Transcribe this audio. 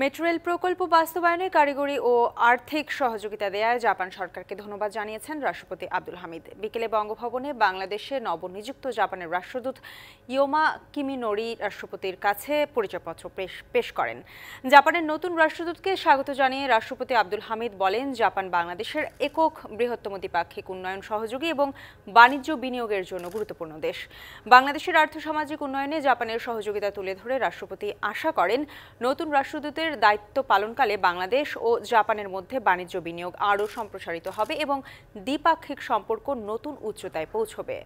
metro rail প্রকল্প বাস্তবায়নে কারিগরি ও আর্থিক সহযোগিতা দেয়ায় জাপান সরকারকে ধন্যবাদ জানিয়েছেন রাষ্ট্রপতি আব্দুল হামিদ বিকেলে বঙ্গভবনে বাংলাদেশে নবনিযুক্ত জাপানের রাষ্ট্রদূত ইয়োমা কিমিনোরি রাষ্ট্রপতির কাছে পরিচয়পত্র পেশ করেন জাপানের নতুন রাষ্ট্রদূতকে স্বাগত জানিয়ে রাষ্ট্রপতি আব্দুল হামিদ বলেন জাপান বাংলাদেশের একক বৃহত্তম দ্বিপাক্ষিক উন্নয়ন সহযোগী এবং বাণিজ্য বিনিয়োগের জন্য গুরুত্বপূর্ণ দেশ বাংলাদেশের আর্থসামাজিক উন্নয়নে জাপানের সহযোগিতা তুলে ধরে রাষ্ট্রপতি আশা করেন নতুন রাষ্ট্রদূতের ভারতের দায়িত্ব পালনকালে বাংলাদেশ ও জাপানের মধ্যে বাণিজ্য বিনিয়োগ আরও সম্প্রসারিত হবে এবং দ্বিপাক্ষিক সম্পর্ক নতুন উচ্চতায় পৌঁছবে